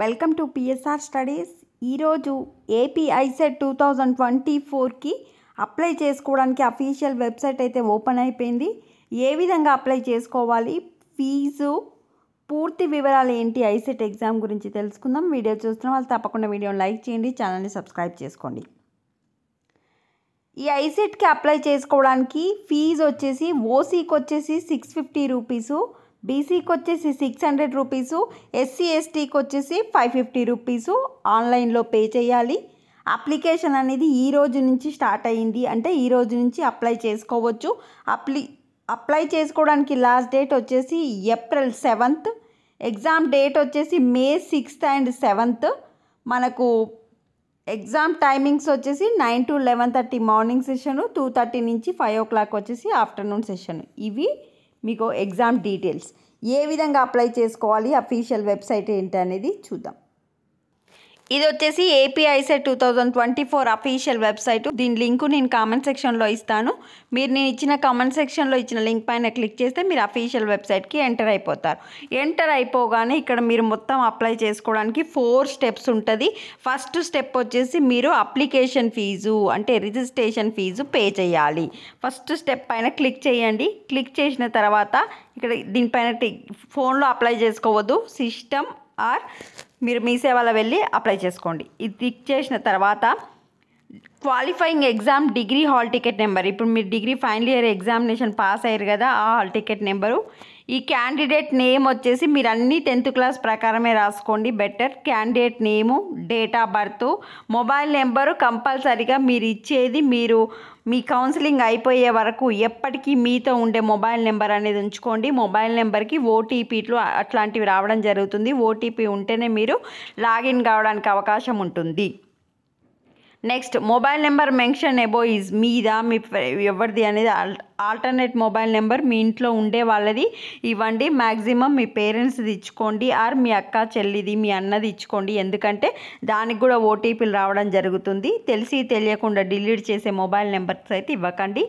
Welcome to PSR studies ఈరోజు AP ICET two thousand twenty ఫోర్కి apply చేసుకోవడానికి official website అయితే ఓపెన్ అయిపోయింది ఏ విధంగా అప్లై చేసుకోవాలి ఫీజు పూర్తి వివరాలు ఏంటి ఐసెట్ ఎగ్జామ్ గురించి తెలుసుకుందాం వీడియో చూస్తున్న వాళ్ళు తప్పకుండా వీడియోని లైక్ చేయండి ఛానల్ని సబ్స్క్రైబ్ చేసుకోండి ఈ ఐసెట్కి అప్లై చేసుకోవడానికి ఫీజు వచ్చేసి ఓసీకి వచ్చేసి సిక్స్ ఫిఫ్టీ రూపీసు బీసీకి వచ్చేసి సిక్స్ హండ్రెడ్ రూపీసు ఎస్సీ ఎస్టీకి వచ్చేసి ఫైవ్ ఫిఫ్టీ రూపీసు ఆన్లైన్లో పే చేయాలి అప్లికేషన్ అనేది ఈ రోజు నుంచి స్టార్ట్ అయ్యింది అంటే ఈ రోజు నుంచి అప్లై చేసుకోవచ్చు అప్లి అప్లై చేసుకోవడానికి లాస్ట్ డేట్ వచ్చేసి ఏప్రిల్ సెవెంత్ ఎగ్జామ్ డేట్ వచ్చేసి మే సిక్స్త్ అండ్ సెవెంత్ మనకు ఎగ్జామ్ టైమింగ్స్ వచ్చేసి nine to eleven thirty morning session two thirty నుంచి ఫైవ్ ఓ క్లాక్ వచ్చేసి ఆఫ్టర్నూన్ సెషన్ ఇవి మీకు ఎగ్జామ్ డీటెయిల్స్ ఏ విధంగా అప్లై చేసుకోవాలి అఫీషియల్ వెబ్సైట్ ఏంటి అనేది చూద్దాం ఇది వచ్చేసి AP ICET two thousand twenty four official website దీని లింక్ నేను కామెంట్ సెక్షన్లో ఇస్తాను మీరు నేను ఇచ్చిన కామెంట్ సెక్షన్లో ఇచ్చిన లింక్ పైన క్లిక్ చేస్తే మీరు అఫీషియల్ వెబ్సైట్కి ఎంటర్ అయిపోతారు ఎంటర్ అయిపోగానే ఇక్కడ మీరు మొత్తం అప్లై చేసుకోవడానికి ఫోర్ స్టెప్స్ ఉంటుంది ఫస్ట్ స్టెప్ వచ్చేసి మీరు అప్లికేషన్ ఫీజు అంటే రిజిస్ట్రేషన్ ఫీజు పే చేయాలి ఫస్ట్ స్టెప్ పైన క్లిక్ చేయండి క్లిక్ చేసిన తర్వాత ఇక్కడ దీనిపైన ఫోన్లో అప్లై చేసుకోవద్దు సిస్టమ్ ఆర్ మీరు మీ సేవలో వెళ్ళి అప్లై చేసుకోండి ఇది క్లిక్ చేసిన తర్వాత qualifying exam degree hall ticket number ఇప్పుడు మీరు degree final year examination pass అయ్యారు కదా ఆ హాల్ టికెట్ నెంబరు ఈ క్యాండిడేట్ నేమ్ వచ్చేసి మీరు అన్ని టెన్త్ క్లాస్ ప్రకారమే రాసుకోండి better candidate name date of birth mobile number కంపల్సరీగా మీరు ఇచ్చేది మీరు మీ కౌన్సిలింగ్ అయిపోయే వరకు ఎప్పటికీ మీతో ఉండే మొబైల్ నెంబర్ అనేది ఉంచుకోండి మొబైల్ నెంబర్కి ఓటీపీలు అట్లాంటివి రావడం జరుగుతుంది ఓటీపీ ఉంటేనే మీరు లాగిన్ కావడానికి అవకాశం ఉంటుంది next mobile number mention above is మీదా మీ ఎవరిది అనేది ఆల్టర్నేట్ మొబైల్ నెంబర్ మీ ఇంట్లో ఉండే వాళ్ళది ఇవ్వండి మ్యాక్సిమం మీ పేరెంట్స్ది ఇచ్చుకోండి ఆర్ మీ అక్క చెల్లిది మీ అన్నది ఇచ్చుకోండి ఎందుకంటే దానికి కూడా ఓటీపీలు రావడం జరుగుతుంది తెలిసి తెలియకుండా డిలీట్ చేసే మొబైల్ నెంబర్స్ అయితే ఇవ్వకండి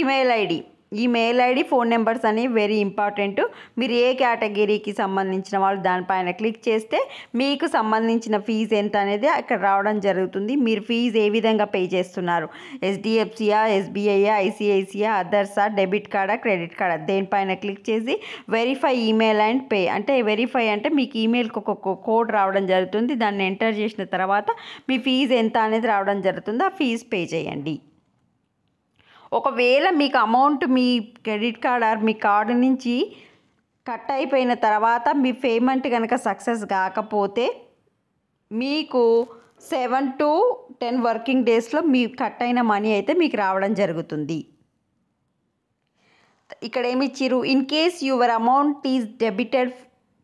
email ID email ID phone numbers అనేవి వెరీ ఇంపార్టెంట్ మీరు ఏ కేటగిరీకి సంబంధించిన వాళ్ళు దానిపైన క్లిక్ చేస్తే మీకు సంబంధించిన ఫీజు ఎంత అనేది అక్కడ రావడం జరుగుతుంది మీరు ఫీజు ఏ విధంగా పే చేస్తున్నారు హెచ్డిఎఫ్సియా ఎస్బీఐయా ఐసిఐసియా అదర్సా డెబిట్ కార్డా క్రెడిట్ కార్డా దేనిపైన క్లిక్ చేసి వెరిఫై ఈమెయిల్ అండ్ పే అంటే వెరిఫై అంటే మీకు ఈమెయిల్కి ఒక కోడ్ రావడం జరుగుతుంది దాన్ని ఎంటర్ చేసిన తర్వాత మీ ఫీజు ఎంత అనేది రావడం జరుగుతుంది ఆ ఫీజు పే చేయండి ఒకవేళ మీకు అమౌంట్ మీ క్రెడిట్ కార్డ్ ఆర్ మీ కార్డు నుంచి కట్ అయిపోయిన తర్వాత మీ పేమెంట్ కనుక సక్సెస్ కాకపోతే మీకు సెవెన్ టు టెన్ వర్కింగ్ డేస్లో మీ కట్ అయిన మనీ అయితే మీకు రావడం జరుగుతుంది ఇక్కడ ఏమి ఇచ్చిరు in case your amount is debited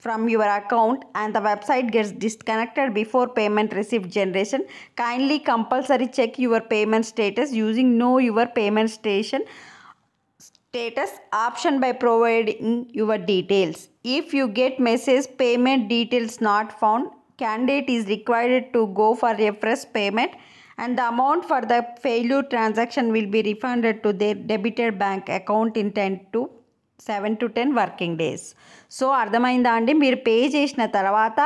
from your account and the website gets disconnected before payment receipt generation, kindly compulsory check your payment status using know your payment station status option by providing your details. If you get message payment details not found, candidate is required to go for a fresh payment and the amount for the failure transaction will be refunded to their debited bank account in 10 to seven to ten working days so అర్థమైందా అండి మీరు pay చేసిన తర్వాత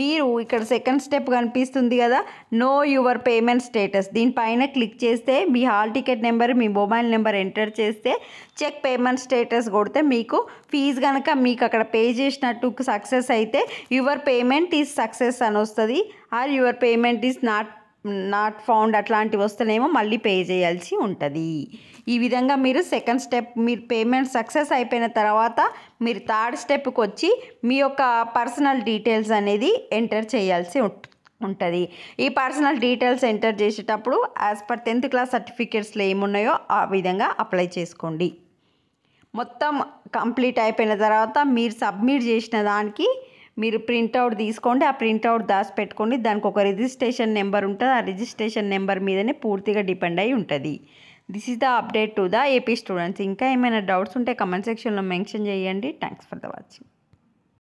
మీరు ఇక్కడ second step కనిపిస్తుంది కదా know your payment status దీనిపైన క్లిక్ చేస్తే మీ హాల్ టికెట్ నెంబర్ మీ మొబైల్ నెంబర్ ఎంటర్ చేస్తే చెక్ పేమెంట్ స్టేటస్ కొడితే మీకు ఫీజు కనుక మీకు అక్కడ పే చేసినట్టు సక్సెస్ అయితే యువర్ పేమెంట్ ఈజ్ సక్సెస్ అని వస్తుంది or your payment is not not found అట్లాంటివి వస్తేనేమో మళ్ళీ పే చేయాల్సి ఉంటుంది ఈ విధంగా మీరు సెకండ్ స్టెప్ మీరు పేమెంట్ సక్సెస్ అయిపోయిన తర్వాత మీరు థర్డ్ స్టెప్కి వచ్చి మీ యొక్క పర్సనల్ డీటెయిల్స్ అనేది ఎంటర్ చేయాల్సి ఉంటుంది ఈ పర్సనల్ డీటెయిల్స్ ఎంటర్ చేసేటప్పుడు యాజ్ పర్ టెన్త్ క్లాస్ సర్టిఫికేట్స్లో ఏమున్నాయో ఆ విధంగా అప్లై చేసుకోండి మొత్తం కంప్లీట్ అయిపోయిన తర్వాత మీరు సబ్మిట్ చేసిన దానికి మీరు ప్రింట్అవుట్ తీసుకోండి ఆ ప్రింట్అవుట్ దాసి పెట్టుకోండి దానికి ఒక రిజిస్ట్రేషన్ నెంబర్ ఉంటుంది ఆ రిజిస్ట్రేషన్ నెంబర్ మీదనే పూర్తిగా డిపెండ్ అయి ఉంటుంది this is the update to the AP students ఇంకా ఏమైనా డౌట్స్ ఉంటే కమెంట్ సెక్షన్లో మెన్షన్ చేయండి థ్యాంక్స్ ఫర్ ద వాచింగ్